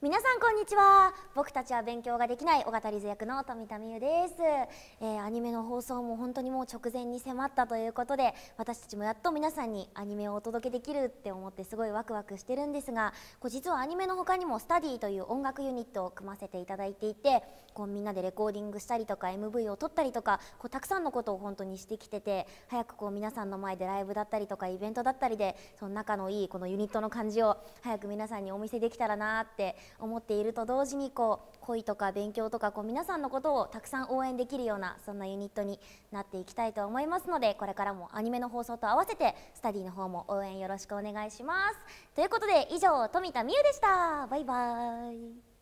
皆さんこんにちは僕たちは勉強ができない尾形理役の富田美優です、えー、アニメの放送も本当にもう直前に迫ったということで私たちもやっと皆さんにアニメをお届けできるって思ってすごいワクワクしてるんですがこう実はアニメの他にもスタディという音楽ユニットを組ませていただいていてこうみんなでレコーディングしたりとか MV を撮ったりとかこうたくさんのことを本当にしてきてて早くこう皆さんの前でライブだったりとかイベントだったりでその仲のいいこのユニットの感じを早く皆さんにお見せできたらなって思っていると同時にこう恋とか勉強とかこう皆さんのことをたくさん応援できるようなそんなユニットになっていきたいと思いますのでこれからもアニメの放送と合わせてスタディの方も応援よろしくお願いします。ということで以上富田美優でしたバイバイ